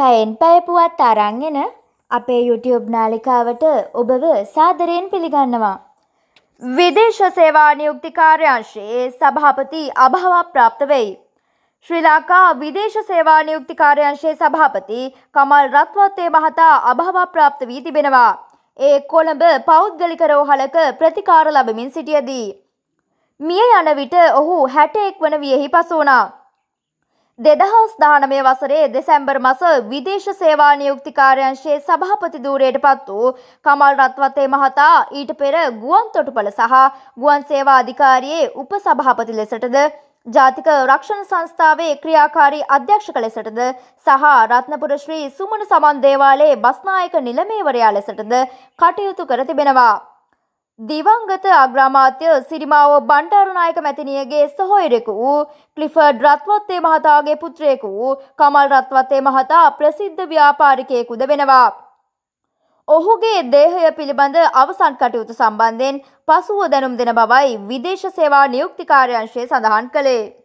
පැයෙන් පැයපුවත් අරංගෙන අපේ YouTube නාලිකාවට ඔබව සාදරයෙන් පිළිගන්නවා. විදේශ සේවා නියුක්ති කාර්යාංශයේ සභාපති අභාවක් ප්‍රාප්ත වෙයි. ශ්‍රී ලංකා විදේශ සේවා නියුක්ති කාර්යාංශයේ සභාපති කමල් රත්වත්තේ මහතා අභාවක් ප්‍රාප්ත වී තිබෙනවා. ඒ කොළඹ පෞද්ගලික රෝහලක ප්‍රතිකාර ලබමින් සිටියදී. මිය යන විට ඔහු හැටෙක් වන වියෙහි පසුවනා. දෙදහස් දානමය වසරේ දෙසැම්බර් මස විදේශ සේවා නියුක්තිකාරයංශයේ සභාපති ධූරයට පත් වූ කමල් රත්වතේ මහතා ඊට පෙර ගුවන් තොටුපළ සහ ගුවන් සේවා අධිකාරියේ උප සභාපති ලෙසටද ජාතික රක්ෂණ සංස්ථාවේ ක්‍රියාකාරී අධ්‍යක්ෂක ලෙසටද සහ රත්නපුර ශ්‍රී සුමන සමන් දේවාලයේ බස්නායක නිලමේවරයා ලෙසටද කටයුතු කර තිබෙනවා. දිවංගත අග්‍රාමාත්‍ය සිරිමාව බණ්ඩාරනායක මැතිනියගේ සහෝයරෙකු වූ ක්ලිෆර්ඩ් රත්වත්තේ මහතාගේ පුත්‍රයෙකු වූ කමල් රත්වත්තේ මහතා ප්‍රසිද්ධ ව්‍යාපාරිකයෙකුද වෙනවා. ඔහුගේ දේහය පිළිබඳ අවසන් කටයුතු සම්බන්ධයෙන් පසුව දැනුම් දෙන බවයි විදේශ සේවා නියුක්තිකාරයංශය සඳහන් කළේ.